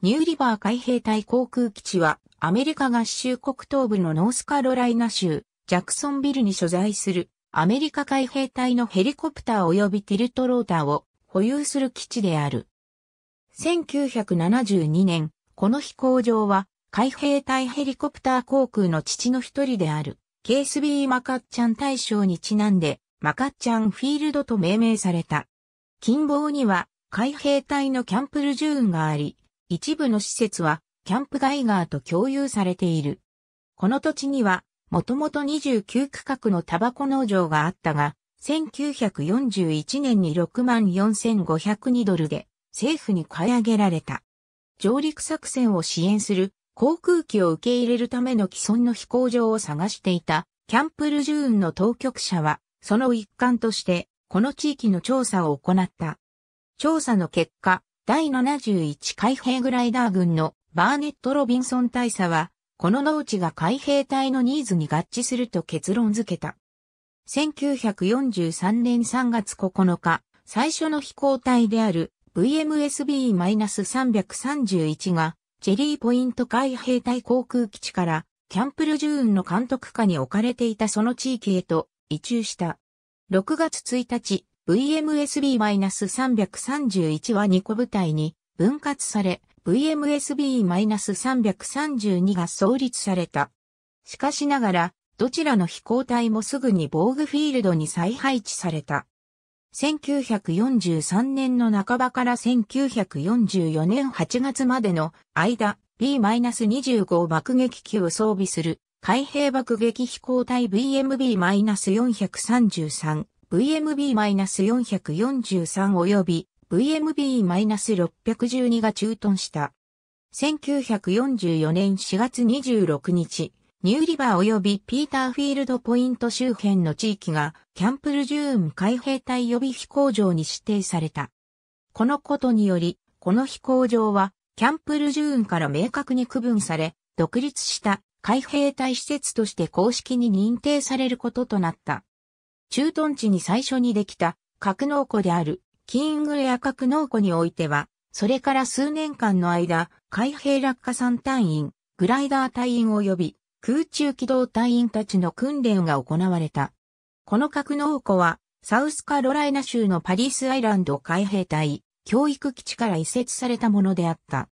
ニューリバー海兵隊航空基地は、アメリカ合衆国東部のノースカロライナ州、ジャクソンビルに所在する、アメリカ海兵隊のヘリコプター及びティルトローターを保有する基地である。1972年、この飛行場は、海兵隊ヘリコプター航空の父の一人である、ケースビー・マカッチャン大将にちなんで、マカッチャンフィールドと命名された。近傍には、海兵隊のキャンプルジューンがあり、一部の施設は、キャンプガイガーと共有されている。この土地には、もともと29区画のタバコ農場があったが、1941年に64,502ドルで政府に買い上げられた。上陸作戦を支援する航空機を受け入れるための既存の飛行場を探していたキャンプルジューンの当局者は、その一環として、この地域の調査を行った。調査の結果、第71海兵グライダー軍のバーネット・ロビンソン大佐は、この農地が海兵隊のニーズに合致すると結論付けた。1943年3月9日、最初の飛行隊である VMSB-331 が、チェリーポイント海兵隊航空基地から、キャンプルジューンの監督下に置かれていたその地域へと移駐した。6月1日、VMSB-331 は2個部隊に分割され、VMSB-332 が創立された。しかしながら、どちらの飛行隊もすぐに防具フィールドに再配置された。1943年の半ばから1944年8月までの間、B-25 爆撃機を装備する海兵爆撃飛行隊 VMB-433 VMB-443 及び VMB-612 が駐屯した。1944年4月26日、ニューリバー及びピーターフィールドポイント周辺の地域がキャンプルジューン海兵隊予備飛行場に指定された。このことにより、この飛行場はキャンプルジューンから明確に区分され、独立した海兵隊施設として公式に認定されることとなった。駐屯地に最初にできた格納庫であるキーングレア格納庫においては、それから数年間の間、海兵落下散隊員、グライダー隊員及び空中機動隊員たちの訓練が行われた。この格納庫は、サウスカロライナ州のパリスアイランド海兵隊、教育基地から移設されたものであった。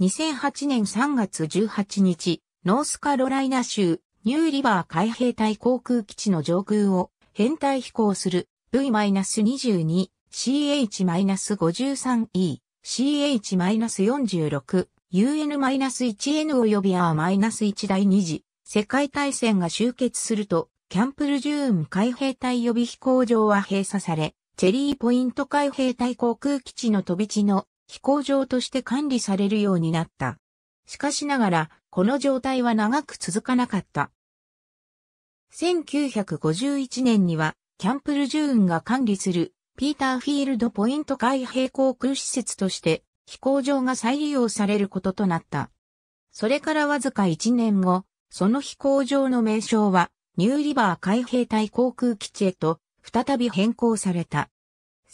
2008年3月18日、ノースカロライナ州ニューリバー海兵隊航空基地の上空を変態飛行する V-22CH-53E、CH-46、UN-1N 及び R-1 第2次世界大戦が終結すると、キャンプルジューン海兵隊予備飛行場は閉鎖され、チェリーポイント海兵隊航空基地の飛び地の飛行場として管理されるようになった。しかしながら、この状態は長く続かなかった。1951年には、キャンプル・ジューンが管理する、ピーターフィールド・ポイント海兵航空施設として、飛行場が再利用されることとなった。それからわずか1年後、その飛行場の名称は、ニューリバー海兵隊航空基地へと、再び変更された。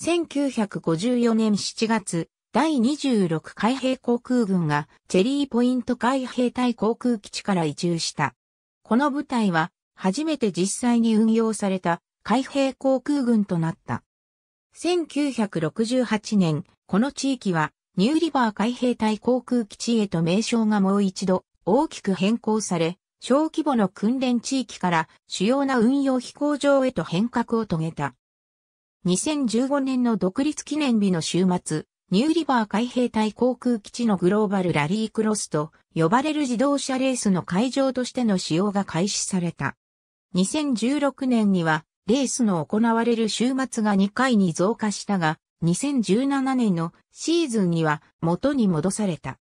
1954年7月、第26海兵航空軍がチェリーポイント海兵隊航空基地から移住した。この部隊は初めて実際に運用された海兵航空軍となった。1968年、この地域はニューリバー海兵隊航空基地へと名称がもう一度大きく変更され、小規模の訓練地域から主要な運用飛行場へと変革を遂げた。2015年の独立記念日の週末、ニューリバー海兵隊航空基地のグローバルラリークロスと呼ばれる自動車レースの会場としての使用が開始された。2016年には、レースの行われる週末が2回に増加したが、2017年のシーズンには元に戻された。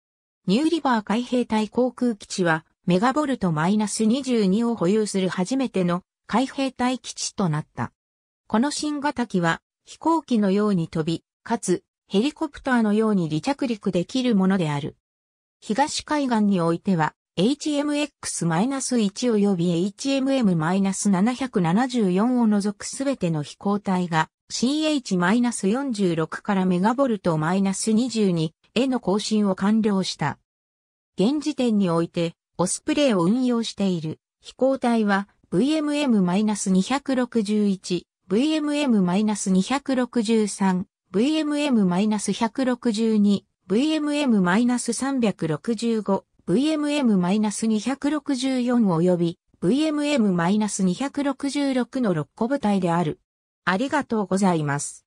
ニューリバー海兵隊航空基地はメガボルト -22 を保有する初めての海兵隊基地となった。この新型機は飛行機のように飛び、かつヘリコプターのように離着陸できるものである。東海岸においては HMX-1 及び HMM-774 を除くすべての飛行体が CH-46 からメガボルト -22 への更新を完了した。現時点において、オスプレイを運用している飛行体は VMM-261、VMM-263、VMM-162、VMM-365 VMM-264 及び VMM-266 の6個部隊である。ありがとうございます。